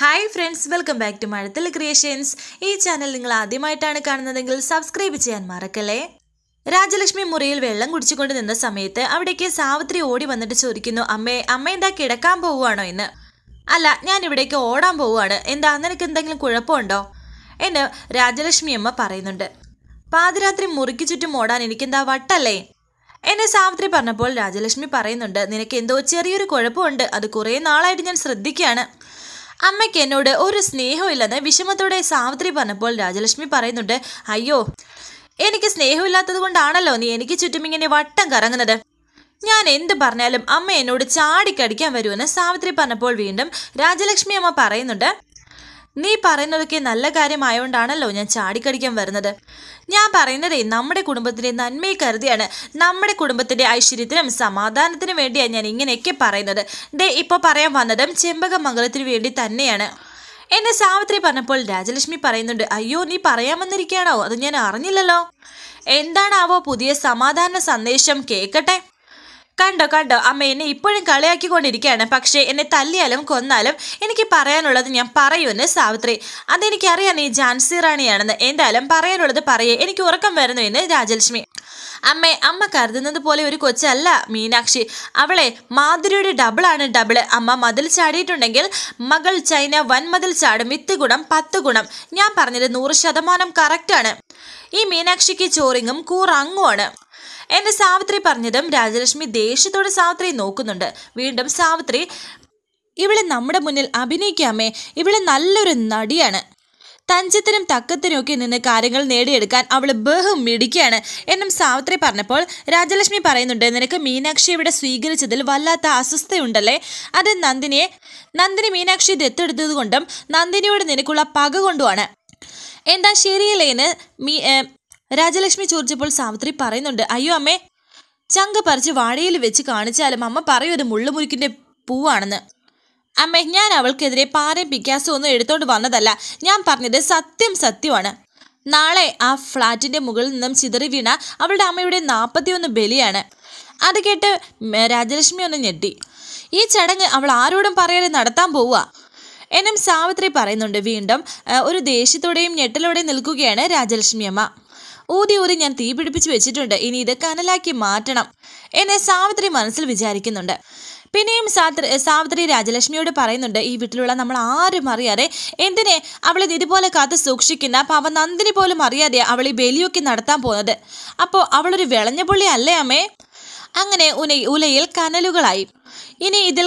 hi friends welcome back to മഴത്തിൽ creations ഈ channel നിങ്ങൾ ആദ്യമായിട്ടാണ് കാണുന്നതെങ്കിൽ സബ്സ്ക്രൈബ് ചെയ്യാൻ മറക്കല്ലേ രാജലക്ഷ്മി മുറിയിൽ വെള്ളം കുടിച്ചുകൊണ്ട് നിന്ന സമയത്ത് അവിടേക്ക് സാവിത്രി ഓടി വന്നിട്ട് ചോദിക്കുന്നു അമ്മേ അമ്മ എന്താ കിടക്കാൻ പോവുകയാണോ എന്ന് അല്ല ഞാൻ ഇവിടേക്ക് ഓടാൻ പോവുകയാണ് എന്താ നിനക്ക് എന്തെങ്കിലും കുഴപ്പമുണ്ടോ എന്ന് രാജലക്ഷ്മി അമ്മ പറയുന്നുണ്ട് പാതിരാത്രി മുറിക്ക് ചുറ്റും ഓടാൻ എനിക്കെന്താ വട്ടല്ലേ എന്നെ സാവിത്രി പറഞ്ഞപ്പോൾ രാജലക്ഷ്മി പറയുന്നുണ്ട് നിനക്ക് എന്തോ ചെറിയൊരു കുഴപ്പമുണ്ട് അത് കുറേ നാളായിട്ട് ഞാൻ ശ്രദ്ധിക്കുകയാണ് അമ്മയ്ക്ക് എന്നോട് ഒരു സ്നേഹമില്ലെന്ന് വിഷമത്തോടെ സാവിത്രി പറഞ്ഞപ്പോൾ രാജലക്ഷ്മി പറയുന്നുണ്ട് അയ്യോ എനിക്ക് സ്നേഹമില്ലാത്തത് കൊണ്ടാണല്ലോ നീ എനിക്ക് ചുറ്റും ഇങ്ങനെ വട്ടം കറങ്ങുന്നത് ഞാൻ എന്ത് പറഞ്ഞാലും അമ്മ എന്നോട് ചാടിക്കടിക്കാൻ വരുമെന്ന് സാവിത്രി പറഞ്ഞപ്പോൾ വീണ്ടും രാജലക്ഷ്മി അമ്മ പറയുന്നുണ്ട് നീ പറയുന്നതൊക്കെ നല്ല കാര്യമായോണ്ടാണല്ലോ ഞാൻ ചാടിക്കടിക്കാൻ വരുന്നത് ഞാൻ പറയുന്നതേ നമ്മുടെ കുടുംബത്തിൻ്റെ നന്മയെ കരുതിയാണ് നമ്മുടെ കുടുംബത്തിൻ്റെ ഐശ്വര്യത്തിനും സമാധാനത്തിനും വേണ്ടിയാണ് ഞാൻ ഇങ്ങനെയൊക്കെ പറയുന്നത് ദേ ഇപ്പോൾ പറയാൻ വന്നതും ചെമ്പകമംഗലത്തിന് വേണ്ടി തന്നെയാണ് എന്നെ സാവിത്രി പറഞ്ഞപ്പോൾ രാജലക്ഷ്മി പറയുന്നുണ്ട് അയ്യോ നീ പറയാൻ വന്നിരിക്കുകയാണോ അത് ഞാൻ അറിഞ്ഞില്ലല്ലോ എന്താണാവോ പുതിയ സമാധാന സന്ദേശം കേൾക്കട്ടെ കണ്ടോ കണ്ടോ അമ്മ എന്നെ ഇപ്പോഴും കളിയാക്കിക്കൊണ്ടിരിക്കുകയാണ് പക്ഷേ എന്നെ തല്ലിയാലും കൊന്നാലും എനിക്ക് പറയാനുള്ളത് ഞാൻ പറയുമെന്ന് സാവിത്രി അതെനിക്കറിയാം നീ ജാൻസി റാണിയാണെന്ന് എന്തായാലും പറയാനുള്ളത് പറയേ എനിക്ക് ഉറക്കം വരുന്നു എന്ന് രാജലക്ഷ്മി അമ്മേ അമ്മ കരുതുന്നത് പോലെ ഒരു കൊച്ചല്ല മീനാക്ഷി അവളെ മാധുരിയുടെ ഡബിളാണ് ഡബിള് അമ്മ മതിൽ ചാടിയിട്ടുണ്ടെങ്കിൽ മകൾ ചൈന വൻമതിൽ ചാടും വിത്ത് ഗുണം പത്ത് ഗുണം ഞാൻ പറഞ്ഞത് നൂറ് ശതമാനം കറക്റ്റാണ് ഈ മീനാക്ഷിക്ക് ചോറിങ്ങും കൂറങ്ങുമാണ് എന്റെ സാവിത്രി പറഞ്ഞതും രാജലക്ഷ്മി ദേഷ്യത്തോടെ സാവിത്രി നോക്കുന്നുണ്ട് വീണ്ടും സാവിത്രി ഇവളെ നമ്മുടെ മുന്നിൽ അഭിനയിക്കാമേ ഇവളെ നല്ലൊരു നടിയാണ് തഞ്ചത്തിനും തക്കത്തിനുമൊക്കെ നിന്ന് കാര്യങ്ങൾ നേടിയെടുക്കാൻ അവൾ ബഹു മിടിക്കുകയാണ് എന്നും സാവിത്രി പറഞ്ഞപ്പോൾ രാജലക്ഷ്മി പറയുന്നുണ്ട് നിനക്ക് മീനാക്ഷി ഇവിടെ സ്വീകരിച്ചതിൽ വല്ലാത്ത അസ്വസ്ഥയുണ്ടല്ലേ അത് നന്ദിനിയെ നന്ദിനി മീനാക്ഷി ദത്തെടുത്തത് കൊണ്ടും നന്ദിനിയോട് നിനക്കുള്ള പക കൊണ്ടുമാണ് എന്താ ശരിയില്ലേന്ന് മീ രാജലക്ഷ്മി ചോദിച്ചപ്പോൾ സാവിത്രി പറയുന്നുണ്ട് അയ്യോ അമ്മേ ചങ്ക പറിച്ച് വാഴയിൽ വെച്ച് കാണിച്ചാലും അമ്മ പറയും അത് മുള്ളുമുരുക്കിന്റെ പൂവാണെന്ന് അമ്മേ ഞാൻ അവൾക്കെതിരെ പാരയും പിക്കാസോ ഒന്നും എടുത്തോണ്ട് വന്നതല്ല ഞാൻ പറഞ്ഞത് സത്യം സത്യമാണ് നാളെ ആ ഫ്ളാറ്റിന്റെ മുകളിൽ നിന്നും ചിതറി വീണ അവളുടെ അമ്മയുടെ നാൽപ്പത്തിയൊന്ന് ബലിയാണ് അത് കേട്ട് രാജലക്ഷ്മി ഒന്ന് ഞെട്ടി ഈ ചടങ്ങ് അവൾ ആരോടും പറയാതെ നടത്താൻ പോവുക എന്നും സാവിത്രി പറയുന്നുണ്ട് വീണ്ടും ഒരു ദേഷ്യത്തോടെയും ഞെട്ടലോടെയും നിൽക്കുകയാണ് രാജലക്ഷ്മി അമ്മ ഊതി ഊതി ഞാൻ തീ വെച്ചിട്ടുണ്ട് ഇനി ഇത് കനലാക്കി മാറ്റണം എന്നെ സാവിത്രി മനസ്സിൽ വിചാരിക്കുന്നുണ്ട് പിന്നെയും സാത്രി സാവിത്രി രാജലക്ഷ്മിയോട് പറയുന്നുണ്ട് ഈ വീട്ടിലുള്ള നമ്മൾ ആരും അറിയാതെ എന്തിനെ അവളെ ഇതുപോലെ കാത്ത് സൂക്ഷിക്കുന്ന പവ നന്ദിനി പോലും അറിയാതെ അവൾ ഈ ബലിയൊക്കെ നടത്താൻ പോകുന്നത് അപ്പോൾ അവളൊരു വിളഞ്ഞ പുള്ളി അല്ലേ അമ്മേ അങ്ങനെ ഉന ഉലയിൽ കനലുകളായി ഇനി ഇതിൽ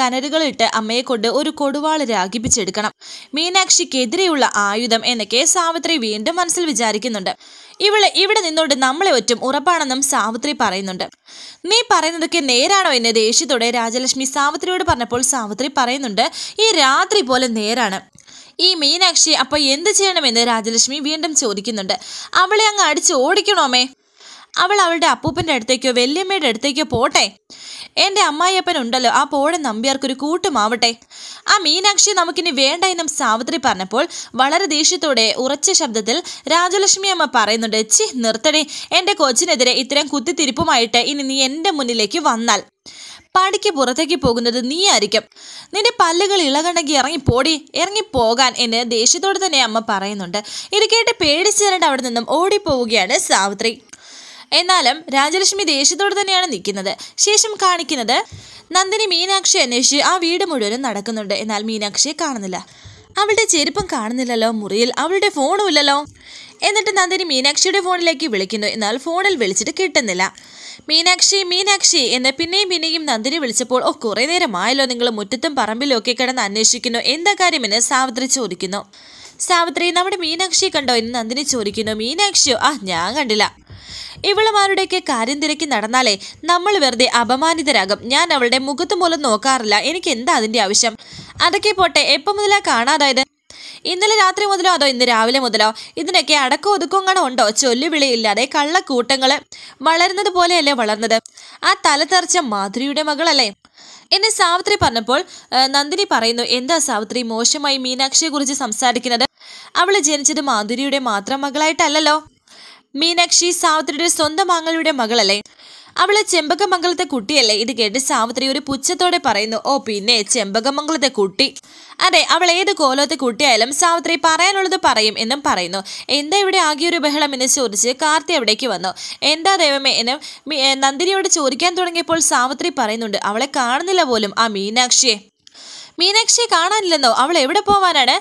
കനരുകളിട്ട് അമ്മയെ കൊണ്ട് ഒരു കൊടുവാള് രാഗിപ്പിച്ചെടുക്കണം മീനാക്ഷിക്കെതിരെയുള്ള ആയുധം എന്നൊക്കെ സാവിത്രി വീണ്ടും മനസ്സിൽ വിചാരിക്കുന്നുണ്ട് ഇവിടെ ഇവിടെ നിന്നുകൊണ്ട് നമ്മളെ ഒറ്റും ഉറപ്പാണെന്നും സാവിത്രി പറയുന്നുണ്ട് നീ പറയുന്നതൊക്കെ നേരാണോ എന്ന് ദേഷ്യത്തോടെ രാജലക്ഷ്മി സാവിത്രിയോട് പറഞ്ഞപ്പോൾ സാവിത്രി പറയുന്നുണ്ട് ഈ രാത്രി പോലെ നേരാണ് ഈ മീനാക്ഷി അപ്പോൾ എന്ത് ചെയ്യണമെന്ന് രാജലക്ഷ്മി വീണ്ടും ചോദിക്കുന്നുണ്ട് അവളെ അങ്ങ് അടിച്ച് ഓടിക്കണോമേ അവൾ അവളുടെ അപ്പൂപ്പൻ്റെ അടുത്തേക്കോ വല്യമ്മയുടെ അടുത്തേക്കോ പോട്ടെ എൻ്റെ അമ്മായിയപ്പൻ ഉണ്ടല്ലോ ആ പോഴ നമ്പ്യാർക്കൊരു കൂട്ടുമാവട്ടെ ആ മീനാക്ഷി നമുക്കിനി വേണ്ട എന്നും സാവിത്രി പറഞ്ഞപ്പോൾ വളരെ ദേഷ്യത്തോടെ ഉറച്ച ശബ്ദത്തിൽ രാജലക്ഷ്മി അമ്മ പറയുന്നുണ്ട് ചി നിർത്തണേ എൻ്റെ കൊച്ചിനെതിരെ ഇത്തരം കുത്തിത്തിരിപ്പുമായിട്ട് ഇനി നീ എൻ്റെ മുന്നിലേക്ക് വന്നാൽ പടിക്ക് പുറത്തേക്ക് പോകുന്നത് നീ ആയിരിക്കും നിന്റെ പല്ലുകൾ ഇളകണ്ടെങ്കിൽ ഇറങ്ങിപ്പോടി ഇറങ്ങിപ്പോകാൻ എന്ന് ദേഷ്യത്തോട് തന്നെ അമ്മ പറയുന്നുണ്ട് ഇരിക്കേട്ട് കേട്ട് അവിടെ നിന്നും ഓടിപ്പോവുകയാണ് സാവിത്രി എന്നാലും രാജലക്ഷ്മി ദേഷ്യത്തോട് തന്നെയാണ് നിൽക്കുന്നത് ശേഷം കാണിക്കുന്നത് നന്ദിനി മീനാക്ഷി അന്വേഷിച്ച് ആ വീട് മുഴുവനും നടക്കുന്നുണ്ട് എന്നാൽ മീനാക്ഷിയെ കാണുന്നില്ല അവളുടെ ചെരുപ്പം കാണുന്നില്ലല്ലോ മുറിയിൽ അവളുടെ ഫോണും ഇല്ലല്ലോ എന്നിട്ട് നന്ദിനി മീനാക്ഷിയുടെ ഫോണിലേക്ക് വിളിക്കുന്നു എന്നാൽ ഫോണിൽ വിളിച്ചിട്ട് കിട്ടുന്നില്ല മീനാക്ഷി മീനാക്ഷി എന്ന് പിന്നെയും പിന്നെയും നന്ദിനി വിളിച്ചപ്പോൾ ഓ കുറേ നേരമായല്ലോ നിങ്ങൾ മുറ്റത്തും പറമ്പിലും ഒക്കെ കിടന്ന് അന്വേഷിക്കുന്നു എന്താ കാര്യമെന്ന് സാവിത്രി ചോദിക്കുന്നു സാവിത്രി നമ്മുടെ മീനാക്ഷിയെ കണ്ടോ എന്ന് നന്ദിനി ചോദിക്കുന്നു മീനാക്ഷിയോ ആ ഞാൻ കണ്ടില്ല ഇവളമാരുടെയൊക്കെ കാര്യം തിരക്കി നടന്നാലേ നമ്മൾ വെറുതെ അപമാനിതരാകും ഞാൻ അവളുടെ മുഖത്ത് മൂലം നോക്കാറില്ല എനിക്ക് എന്താ അതിന്റെ ആവശ്യം അതൊക്കെ പോട്ടെ എപ്പം മുതലാ കാണാതായത് ഇന്നലെ രാത്രി മുതലോ അതോ ഇന്ന് രാവിലെ മുതലോ ഇതിനൊക്കെ അടക്കം ഒതുക്കങ്ങണ ഉണ്ടോ ഇല്ലാതെ കള്ളക്കൂട്ടങ്ങൾ വളരുന്നത് പോലെയല്ലേ വളർന്നത് ആ തലതെറിച്ച മാധുരിയുടെ മകളല്ലേ എന്നെ സാവിത്രി പറഞ്ഞപ്പോൾ നന്ദിനി പറയുന്നു എന്താ സാവിത്രി മോശമായി കുറിച്ച് സംസാരിക്കുന്നത് അവൾ ജനിച്ചത് മാധുരിയുടെ മാത്രം മകളായിട്ടല്ലല്ലോ മീനാക്ഷി സാവിത്രിയുടെ സ്വന്തം മകളുടെ മകളല്ലേ അവളെ ചെമ്പകമംഗലത്തെ കുട്ടിയല്ലേ ഇത് കേട്ട് സാവിത്രി ഒരു പുച്ഛത്തോടെ പറയുന്നു ഓ പിന്നെ ചെമ്പകമംഗലത്തെ കുട്ടി അതെ അവൾ ഏത് കോലത്തെ കുട്ടിയായാലും സാവിത്രി പറയാനുള്ളത് പറയും എന്നും പറയുന്നു എന്താ ഇവിടെ ഒരു ബഹളം എന്ന് ചോദിച്ച് കാർത്തി അവിടേക്ക് വന്നു എന്താ ദൈവമേ എന്നും നന്ദിനിയോട് ചോദിക്കാൻ തുടങ്ങിയപ്പോൾ സാവിത്രി പറയുന്നുണ്ട് അവളെ കാണുന്നില്ല പോലും ആ മീനാക്ഷിയെ മീനാക്ഷിയെ കാണാനില്ലെന്നോ അവൾ എവിടെ പോവാനാണ്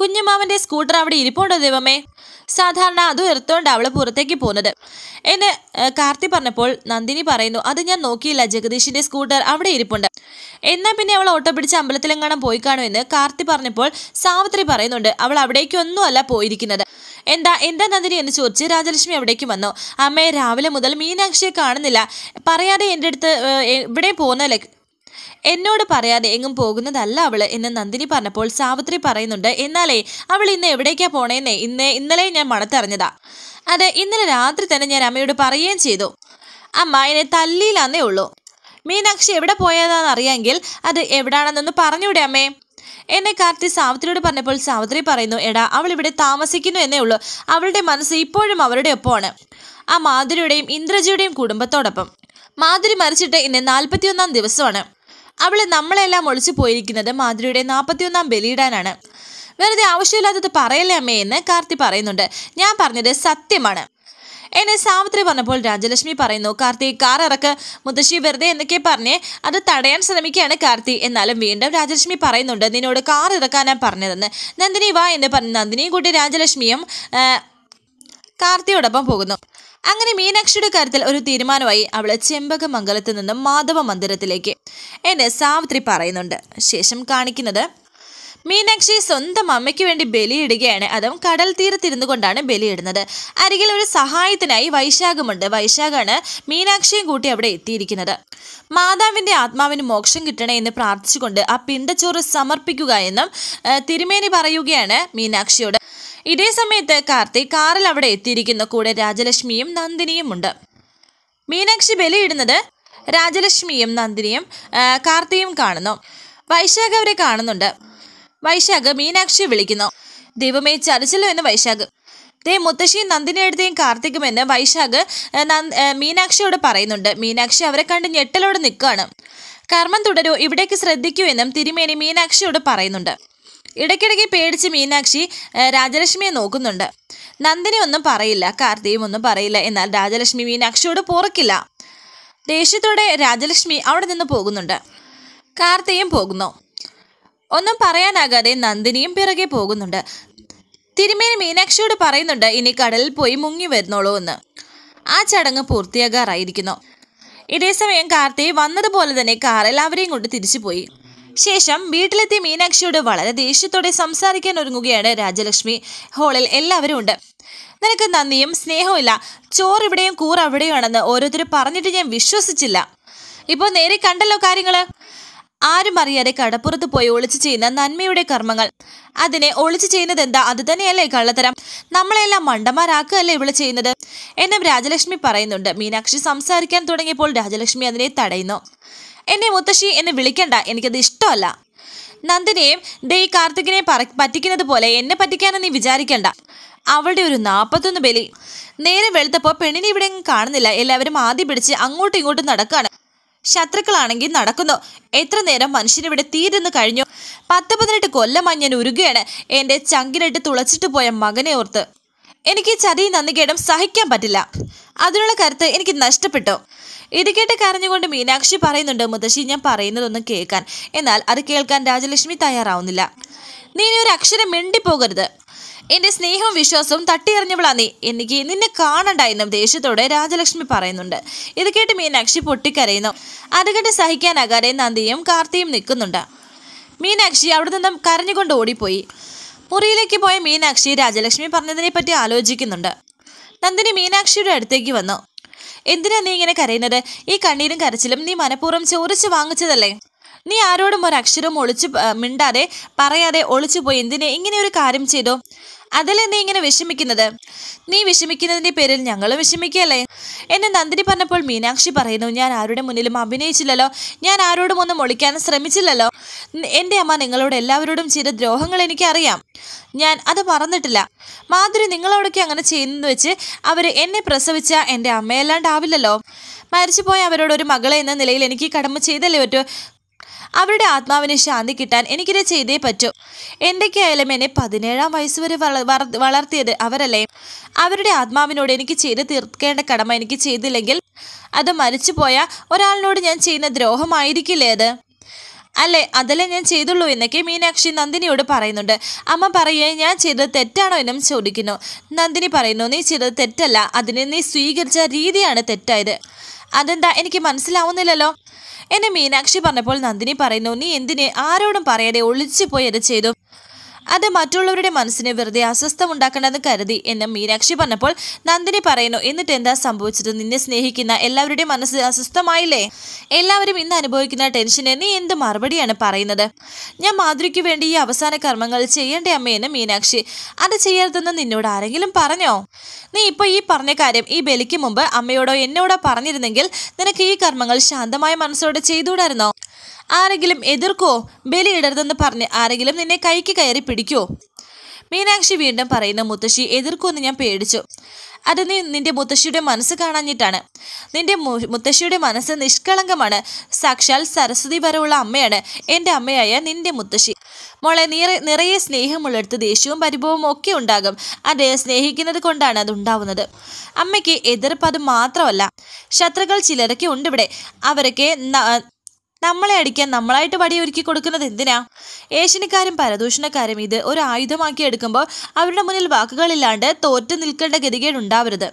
കുഞ്ഞുമാവന്റെ സ്കൂട്ടർ അവിടെ ഇരിപ്പുണ്ടോ ദൈവമേ സാധാരണ അത് ഉയർത്തോണ്ട് അവൾ പുറത്തേക്ക് പോകുന്നത് എന്ന് കാർത്തി പറഞ്ഞപ്പോൾ നന്ദിനി പറയുന്നു അത് ഞാൻ നോക്കിയില്ല ജഗദീഷിന്റെ സ്കൂട്ടർ അവിടെ ഇരിപ്പുണ്ട് എന്നാ പിന്നെ അവൾ ഓട്ടോ പിടിച്ച് അമ്പലത്തിലെങ്ങാനും പോയി കാണുമെന്ന് കാർത്തി പറഞ്ഞപ്പോൾ സാവിത്രി പറയുന്നുണ്ട് അവൾ അവിടേക്കൊന്നുമല്ല പോയിരിക്കുന്നത് എന്താ എന്താ നന്ദിനി എന്ന് ചോദിച്ച് രാജലക്ഷ്മി അവിടേക്ക് വന്നു അമ്മയെ രാവിലെ മുതൽ മീനാക്ഷിയെ കാണുന്നില്ല പറയാതെ എൻ്റെ അടുത്ത് ഇവിടെ പോകുന്നല്ലേ എന്നോട് പറയാതെ എങ്ങും പോകുന്നതല്ല അവള് എന്ന് നന്ദിനി പറഞ്ഞപ്പോൾ സാവിത്രി പറയുന്നുണ്ട് എന്നാലേ അവൾ ഇന്ന് എവിടേക്കാ പോണേന്നേ ഇന്ന് ഇന്നലെ ഞാൻ മണത്തറിഞ്ഞതാ അതെ ഇന്നലെ രാത്രി തന്നെ ഞാൻ അമ്മയോട് പറയുകയും ചെയ്തു അമ്മ എന്നെ തല്ലിയിലാന്നേ ഉള്ളൂ മീനാക്ഷി എവിടെ പോയതാണെന്ന് അറിയാമെങ്കിൽ അത് എവിടാണെന്നൊന്ന് പറഞ്ഞൂടെ അമ്മേ എന്നെ കാർത്തി സാവിത്രിയോട് പറഞ്ഞപ്പോൾ സാവിത്രി പറയുന്നു എടാ അവൾ ഇവിടെ താമസിക്കുന്നു എന്നേ ഉള്ളൂ അവളുടെ മനസ്സ് ഇപ്പോഴും അവരുടെ ഒപ്പമാണ് ആ മാധുരിയുടെയും ഇന്ദ്രജിയുടെയും കുടുംബത്തോടൊപ്പം മാധുരി മരിച്ചിട്ട് ഇന്ന് നാൽപ്പത്തിയൊന്നാം ദിവസമാണ് അവൾ നമ്മളെല്ലാം ഒളിച്ചു പോയിരിക്കുന്നത് മാധുരിയുടെ നാൽപ്പത്തിയൊന്നാം ബലിയിടാനാണ് വെറുതെ ആവശ്യമില്ലാത്തത് പറയല്ലേ അമ്മേ എന്ന് കാർത്തി പറയുന്നുണ്ട് ഞാൻ പറഞ്ഞത് സത്യമാണ് എന്നെ സാവിത്രി പറഞ്ഞപ്പോൾ രാജലക്ഷ്മി പറയുന്നു കാർത്തി കാർ ഇറക്ക് മുത്തശ്ശി വെറുതെ എന്നൊക്കെ പറഞ്ഞേ അത് തടയാൻ ശ്രമിക്കുകയാണ് കാർത്തി എന്നാലും വീണ്ടും രാജലക്ഷ്മി പറയുന്നുണ്ട് നിന്നോട് കാർ ഇറക്കാനാണ് പറഞ്ഞതെന്ന് നന്ദിനി വാ എന്ന് പറഞ്ഞ് നന്ദിനിയും കൂട്ടി രാജലക്ഷ്മിയും കാർത്തിയോടൊപ്പം പോകുന്നു അങ്ങനെ മീനാക്ഷിയുടെ കാര്യത്തിൽ ഒരു തീരുമാനമായി അവൾ ചെമ്പകമംഗലത്തിൽ നിന്നും മാധവ മന്ദിരത്തിലേക്ക് എന്ന് സാവിത്രി പറയുന്നുണ്ട് ശേഷം കാണിക്കുന്നത് മീനാക്ഷി സ്വന്തം അമ്മയ്ക്ക് വേണ്ടി ബലിയിടുകയാണ് അതും കടൽ തീരത്തിരുന്നു കൊണ്ടാണ് ബലിയിടുന്നത് അരികിൽ ഒരു സഹായത്തിനായി വൈശാഖമുണ്ട് വൈശാഖാണ് മീനാക്ഷിയും കൂട്ടി അവിടെ എത്തിയിരിക്കുന്നത് മാതാവിൻ്റെ ആത്മാവിന് മോക്ഷം കിട്ടണേ എന്ന് പ്രാർത്ഥിച്ചുകൊണ്ട് ആ പിണ്ടച്ചോറ് സമർപ്പിക്കുക എന്നും തിരുമേനി പറയുകയാണ് മീനാക്ഷിയോട് ഇതേ സമയത്ത് കാർത്തി കാറിൽ അവിടെ എത്തിയിരിക്കുന്ന കൂടെ രാജലക്ഷ്മിയും നന്ദിനിയും ഉണ്ട് മീനാക്ഷി ബലിയിടുന്നത് രാജലക്ഷ്മിയും നന്ദിനിയും കാർത്തിയും കാണുന്നു വൈശാഖ അവരെ കാണുന്നുണ്ട് വൈശാഖ് മീനാക്ഷി വിളിക്കുന്നു ദൈവമേ ചലിച്ചല്ലോ എന്ന് വൈശാഖ് ദേ മുത്തശ്ശിയും നന്ദിനിയടുത്തെയും കാർത്തിക്കുമെന്ന് വൈശാഖ് മീനാക്ഷിയോട് പറയുന്നുണ്ട് മീനാക്ഷി അവരെ കണ്ട് ഞെട്ടലോട് നിൽക്കുകയാണ് കർമ്മം തുടരൂ ഇവിടേക്ക് ശ്രദ്ധിക്കൂ എന്നും തിരുമേനി മീനാക്ഷിയോട് പറയുന്നുണ്ട് ഇടയ്ക്കിടയ്ക്ക് പേടിച്ച് മീനാക്ഷി രാജലക്ഷ്മിയെ നോക്കുന്നുണ്ട് നന്ദിനി ഒന്നും പറയില്ല കാർത്തിയും ഒന്നും പറയില്ല എന്നാൽ രാജലക്ഷ്മി മീനാക്ഷിയോട് പോറക്കില്ല ദേഷ്യത്തോടെ രാജലക്ഷ്മി അവിടെ നിന്ന് പോകുന്നുണ്ട് കാർത്തിയും പോകുന്നു ഒന്നും പറയാനാകാതെ നന്ദിനിയും പിറകെ പോകുന്നുണ്ട് തിരുമേനി മീനാക്ഷിയോട് പറയുന്നുണ്ട് ഇനി കടലിൽ പോയി മുങ്ങി വരുന്നോളൂ എന്ന് ആ ചടങ്ങ് പൂർത്തിയാകാറായിരിക്കുന്നു ഇതേസമയം കാർത്തി വന്നതുപോലെ തന്നെ കാറിൽ അവരെയും കൊണ്ട് തിരിച്ചു പോയി ശേഷം വീട്ടിലെത്തിയ മീനാക്ഷിയോട് വളരെ ദേഷ്യത്തോടെ സംസാരിക്കാൻ ഒരുങ്ങുകയാണ് രാജലക്ഷ്മി ഹോളിൽ എല്ലാവരും ഉണ്ട് നിനക്ക് നന്ദിയും സ്നേഹവുമില്ല ചോറ് ഇവിടെയും കൂറ് അവിടെയുമാണെന്ന് ഓരോരുത്തർ പറഞ്ഞിട്ട് ഞാൻ വിശ്വസിച്ചില്ല ഇപ്പോൾ നേരെ കണ്ടല്ലോ കാര്യങ്ങൾ ആരും അറിയാതെ കടപ്പുറത്ത് പോയി ഒളിച്ചു ചെയ്യുന്ന നന്മയുടെ കർമ്മങ്ങൾ അതിനെ ഒളിച്ചു ചെയ്യുന്നത് എന്താ അത് തന്നെയല്ലേ കള്ളത്തരം നമ്മളെല്ലാം മണ്ടന്മാരാക്കുകയല്ലേ ഇവിടെ ചെയ്യുന്നത് എന്നും രാജലക്ഷ്മി പറയുന്നുണ്ട് മീനാക്ഷി സംസാരിക്കാൻ തുടങ്ങിയപ്പോൾ രാജലക്ഷ്മി അതിനെ തടയുന്നു എന്നെ മുത്തശ്ശി എന്നെ വിളിക്കണ്ട എനിക്കത് ഇഷ്ടമല്ല നന്ദിനെയും ദേ കാർത്തികിനെ പറ്റിക്കുന്നത് പോലെ എന്നെ പറ്റിക്കാനും നീ വിചാരിക്കണ്ട അവളുടെ ഒരു നാൽപ്പത്തൊന്ന് ബലി നേരെ വെളുത്തപ്പോ പെണ്ണിനെ ഇവിടെ കാണുന്നില്ല എല്ലാവരും ആദ്യം പിടിച്ച് അങ്ങോട്ടും ഇങ്ങോട്ടും നടക്കുകയാണ് ശത്രുക്കളാണെങ്കിൽ നടക്കുന്നു എത്ര നേരം മനുഷ്യനിവിടെ തീരുന്നു കഴിഞ്ഞു പത്ത് പതിനെട്ട് കൊല്ലമായി ഞാൻ ഉരുകയാണ് എൻ്റെ ചങ്കിലിട്ട് തുളച്ചിട്ട് പോയ മകനെ ഓർത്ത് എനിക്ക് ചതി നന്ദികേടം സഹിക്കാൻ പറ്റില്ല അതിനുള്ള കരുത്ത് എനിക്ക് നഷ്ടപ്പെട്ടു ഇത് കേട്ട് കരഞ്ഞുകൊണ്ട് മീനാക്ഷി പറയുന്നുണ്ട് മുത്തശ്ശി ഞാൻ പറയുന്നതൊന്നും കേൾക്കാൻ എന്നാൽ അത് കേൾക്കാൻ രാജലക്ഷ്മി തയ്യാറാവുന്നില്ല നീ ഒരു അക്ഷരം മിണ്ടിപ്പോകരുത് എന്റെ സ്നേഹവും വിശ്വാസവും തട്ടിയെറിഞ്ഞവളാ നീ എനിക്ക് നിന്നെ കാണണ്ട എന്നും ദേഷ്യത്തോടെ രാജലക്ഷ്മി പറയുന്നുണ്ട് ഇത് കേട്ട് മീനാക്ഷി പൊട്ടിക്കരയുന്നു അത് കണ്ട് സഹിക്കാനാകാതെ നന്ദിയും കാർത്തിയും നിൽക്കുന്നുണ്ട് മീനാക്ഷി അവിടെ നിന്നും കരഞ്ഞുകൊണ്ട് ഓടിപ്പോയി മുറിയിലേക്ക് പോയ മീനാക്ഷി രാജലക്ഷ്മി പറഞ്ഞതിനെപ്പറ്റി ആലോചിക്കുന്നുണ്ട് നന്ദിനി മീനാക്ഷിയുടെ അടുത്തേക്ക് വന്നു എന്തിനാ നീ ഇങ്ങനെ കരയുന്നത് ഈ കണ്ണീരും കരച്ചിലും നീ മനഃപൂർവ്വം ചോറിച്ച് വാങ്ങിച്ചതല്ലേ നീ ആരോടും ഒരു അക്ഷരം ഒളിച്ച് മിണ്ടാതെ പറയാതെ ഒളിച്ചു പോയി എന്തിനെ ഇങ്ങനെ ഒരു കാര്യം ചെയ്തു അതല്ലേ നീ ഇങ്ങനെ വിഷമിക്കുന്നത് നീ വിഷമിക്കുന്നതിൻ്റെ പേരിൽ ഞങ്ങളും വിഷമിക്കല്ലേ എന്നെ നന്ദിനി പറഞ്ഞപ്പോൾ മീനാക്ഷി പറയുന്നു ഞാൻ ആരുടെ മുന്നിലും അഭിനയിച്ചില്ലല്ലോ ഞാൻ ആരോടും ഒന്നും ഒളിക്കാൻ ശ്രമിച്ചില്ലല്ലോ എൻ്റെ അമ്മ നിങ്ങളോട് എല്ലാവരോടും ചെയ്ത ദ്രോഹങ്ങൾ എനിക്കറിയാം ഞാൻ അത് പറഞ്ഞിട്ടില്ല മാധുരി നിങ്ങളോടൊക്കെ അങ്ങനെ ചെയ്യുന്നത് വെച്ച് അവർ എന്നെ പ്രസവിച്ച എൻ്റെ അമ്മയല്ലാണ്ടാവില്ലല്ലോ മരിച്ചുപോയ അവരോട് ഒരു മകളെ എന്ന നിലയിൽ എനിക്ക് കടമ ചെയ്തല്ലേ പറ്റൂ അവരുടെ ആത്മാവിന് ശാന്തി കിട്ടാൻ എനിക്കിത് ചെയ്തേ പറ്റൂ എന്തൊക്കെയായാലും എന്നെ പതിനേഴാം വയസ്സ് വരെ വളർത്തിയത് അവരല്ലേ അവരുടെ ആത്മാവിനോട് എനിക്ക് ചെയ്ത് തീർക്കേണ്ട കടമ എനിക്ക് ചെയ്തില്ലെങ്കിൽ അത് മരിച്ചുപോയ ഒരാളിനോട് ഞാൻ ചെയ്യുന്ന ദ്രോഹമായിരിക്കില്ലേ അത് അല്ലേ അതല്ലേ ഞാൻ ചെയ്തുള്ളൂ എന്നൊക്കെ മീനാക്ഷി നന്ദിനിയോട് പറയുന്നുണ്ട് അമ്മ പറയേ ഞാൻ ചെയ്തത് തെറ്റാണോ എന്നും ചോദിക്കുന്നു നന്ദിനി പറയുന്നു നീ ചെയ്തത് തെറ്റല്ല അതിനെ നീ സ്വീകരിച്ച രീതിയാണ് തെറ്റായത് അതെന്താ എനിക്ക് മനസ്സിലാവുന്നില്ലല്ലോ എന്നെ മീനാക്ഷി പറഞ്ഞപ്പോൾ നന്ദിനി പറയുന്നു നീ എന്തിനെ ആരോടും പറയാതെ ഒളിച്ചു പോയി അത് ചെയ്തു അത് മറ്റുള്ളവരുടെ മനസ്സിനെ വെറുതെ അസ്വസ്ഥമുണ്ടാക്കണമെന്ന് കരുതി എന്ന് മീനാക്ഷി പറഞ്ഞപ്പോൾ നന്ദിനി പറയുന്നു എന്നിട്ട് എന്താ സംഭവിച്ചത് നിന്നെ സ്നേഹിക്കുന്ന എല്ലാവരുടെ മനസ്സ് അസ്വസ്ഥമായില്ലേ എല്ലാവരും ഇന്ന് അനുഭവിക്കുന്ന ടെൻഷനെ നീ എന്ത് മറുപടിയാണ് പറയുന്നത് ഞാൻ മാധുരിക്ക് വേണ്ടി ഈ അവസാന കർമ്മങ്ങൾ ചെയ്യേണ്ട അമ്മയെന്ന് മീനാക്ഷി അത് ചെയ്യരുതെന്ന് നിന്നോട് ആരെങ്കിലും പറഞ്ഞോ നീ ഇപ്പൊ ഈ പറഞ്ഞ കാര്യം ഈ ബലിക്ക് മുമ്പ് അമ്മയോടോ എന്നോടോ പറഞ്ഞിരുന്നെങ്കിൽ നിനക്ക് ഈ കർമ്മങ്ങൾ ശാന്തമായ മനസ്സോടെ ചെയ്തുകൂടായിരുന്നോ ആരെങ്കിലും എതിർക്കോ ബലിയിടരുതെന്ന് പറഞ്ഞ് ആരെങ്കിലും നിന്നെ കൈക്ക് കയറി പിടിക്കോ മീനാക്ഷി വീണ്ടും പറയുന്ന മുത്തശ്ശി എന്ന് ഞാൻ പേടിച്ചു അത് നീ നിന്റെ മുത്തശ്ശിയുടെ മനസ്സ് കാണാഞ്ഞിട്ടാണ് നിന്റെ മുത്തശ്ശിയുടെ മനസ്സ് നിഷ്കളങ്കമാണ് സാക്ഷാൽ സരസ്വതി വരവുള്ള അമ്മയാണ് എൻ്റെ അമ്മയായ നിന്റെ മുത്തശ്ശി മോളെ നിറ നിറയെ സ്നേഹമുള്ളിടത്ത് ദേഷ്യവും പരിഭവവും ഒക്കെ ഉണ്ടാകും അത് സ്നേഹിക്കുന്നത് കൊണ്ടാണ് ഉണ്ടാവുന്നത് അമ്മയ്ക്ക് എതിർപ്പ് അത് മാത്രമല്ല ശത്രുക്കൾ ചിലരൊക്കെ ഉണ്ട് ഇവിടെ അവരൊക്കെ നമ്മളെ അടിക്കാൻ നമ്മളായിട്ട് വടി ഒരുക്കി കൊടുക്കുന്നത് എന്തിനാ ഏഷ്യനക്കാരും പരദൂഷണക്കാരും ഇത് ഒരു ആയുധമാക്കി എടുക്കുമ്പോൾ അവരുടെ മുന്നിൽ വാക്കുകളില്ലാണ്ട് തോറ്റ് നിൽക്കേണ്ട ഗതികേട് ഉണ്ടാവരുത്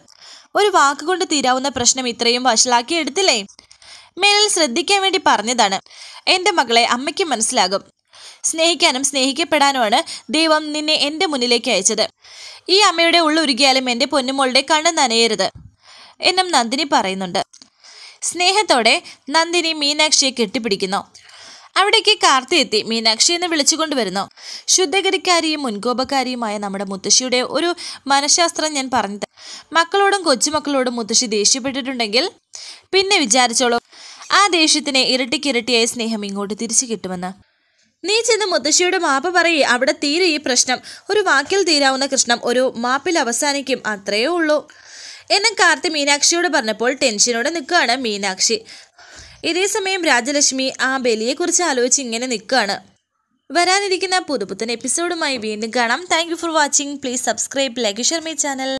ഒരു വാക്കുകൊണ്ട് തീരാവുന്ന പ്രശ്നം ഇത്രയും വഷളാക്കി എടുത്തില്ലേ മേലിൽ ശ്രദ്ധിക്കാൻ വേണ്ടി പറഞ്ഞതാണ് എൻ്റെ മകളെ അമ്മയ്ക്ക് മനസ്സിലാകും സ്നേഹിക്കാനും സ്നേഹിക്കപ്പെടാനുമാണ് ദൈവം നിന്നെ എൻ്റെ മുന്നിലേക്ക് അയച്ചത് ഈ അമ്മയുടെ ഉള്ളുരുകിയാലും എൻ്റെ പൊന്നുമോളുടെ കണ്ണ് നനയരുത് എന്നും നന്ദിനി പറയുന്നുണ്ട് സ്നേഹത്തോടെ നന്ദിനി മീനാക്ഷിയെ കെട്ടിപ്പിടിക്കുന്നു അവിടേക്ക് കാർത്തി എത്തി മീനാക്ഷി എന്ന് വിളിച്ചുകൊണ്ട് വരുന്നു ശുദ്ധഗതിക്കാരിയും മുൻകോപക്കാരിയുമായ നമ്മുടെ മുത്തശ്ശിയുടെ ഒരു മനഃശാസ്ത്രം ഞാൻ പറഞ്ഞു മക്കളോടും കൊച്ചുമക്കളോടും മുത്തശ്ശി ദേഷ്യപ്പെട്ടിട്ടുണ്ടെങ്കിൽ പിന്നെ വിചാരിച്ചോളൂ ആ ദേഷ്യത്തിനെ ഇരട്ടിക്കിരട്ടിയായ സ്നേഹം ഇങ്ങോട്ട് തിരിച്ചു കിട്ടുമെന്ന് നീ ചെന്ന് മുത്തശ്ശിയുടെ മാപ്പ് പറയേ അവിടെ തീരെ ഈ പ്രശ്നം ഒരു വാക്കിൽ തീരാവുന്ന കൃഷ്ണം ഒരു മാപ്പിൽ അവസാനിക്കും അത്രയേ ഉള്ളൂ എന്നും കാർത്തി മീനാക്ഷിയോട് പറഞ്ഞപ്പോൾ ടെൻഷനോടെ നിൽക്കുകയാണ് മീനാക്ഷി ഇതേസമയം രാജലക്ഷ്മി ആ ബലിയെക്കുറിച്ച് ആലോചിച്ച് ഇങ്ങനെ നിൽക്കുകയാണ് വരാനിരിക്കുന്ന പുതുപുത്തൻ എപ്പിസോഡുമായി വീണ്ടും കാണാം thank for watching please subscribe like share my channel